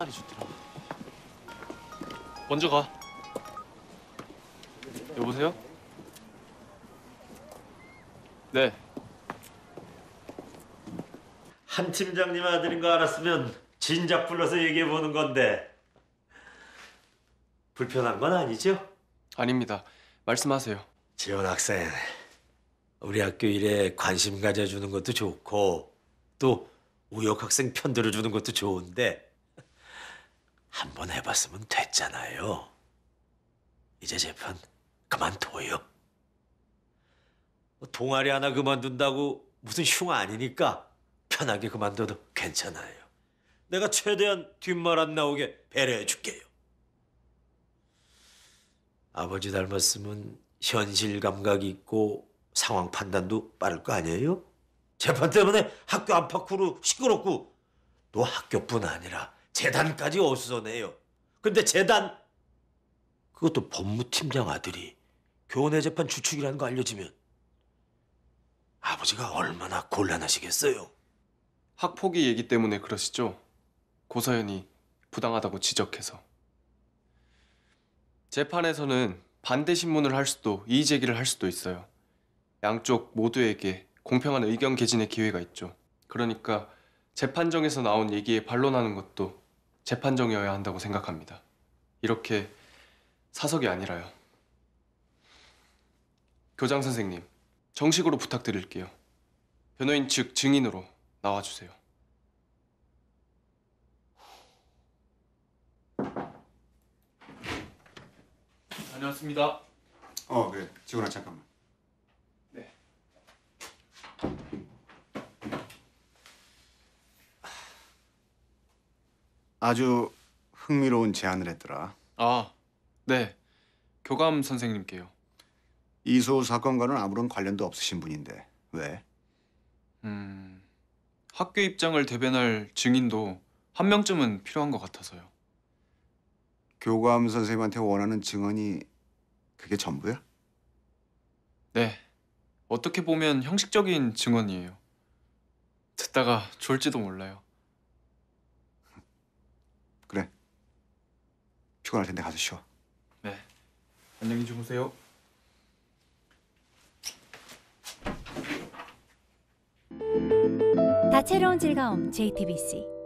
말이 좋더라. 먼저 가. 여보세요? 네. 한 팀장님 아들인 거 알았으면 진작 불러서 얘기해 보는 건데 불편한 건 아니죠? 아닙니다. 말씀하세요. 재원 학생, 우리 학교 일에 관심 가져주는 것도 좋고 또 우혁 학생 편 들어주는 것도 좋은데 번 해봤으면 됐잖아요. 이제 재판 그만둬요. 뭐 동아리 하나 그만둔다고 무슨 흉 아니니까 편하게 그만둬도 괜찮아요. 내가 최대한 뒷말 안 나오게 배려해 줄게요. 아버지 닮았으면 현실 감각이 있고 상황 판단도 빠를 거 아니에요? 재판 때문에 학교 안팎으로 시끄럽고 또 학교뿐 아니라 재단까지 어디서 내요? 근데 재단 그것도 법무팀장 아들이 교내 재판 주축이라는 거 알려지면 아버지가 얼마나 곤란하시겠어요. 학폭위 얘기 때문에 그러시죠? 고서연이 부당하다고 지적해서. 재판에서는 반대 신문을 할 수도 이의 제기를 할 수도 있어요. 양쪽 모두에게 공평한 의견 개진의 기회가 있죠. 그러니까 재판정에서 나온 얘기에 반론하는 것도 재판정이어야 한다고 생각합니다. 이렇게 사석이 아니라요. 교장 선생님, 정식으로 부탁드릴게요. 변호인 측 증인으로 나와주세요. 다녀왔습니다. 어, 그 지훈아 잠깐만. 아주 흥미로운 제안을 했더라. 아, 네. 교감 선생님께요. 이소 사건과는 아무런 관련도 없으신 분인데 왜? 음, 학교 입장을 대변할 증인도 한 명쯤은 필요한 것 같아서요. 교감 선생님한테 원하는 증언이 그게 전부야? 네. 어떻게 보면 형식적인 증언이에요. 듣다가 졸지도 몰라요. 출근할 텐데 가서 쉬어. 네. 안녕히 주무세요. 다채로운 즐거움 JTBC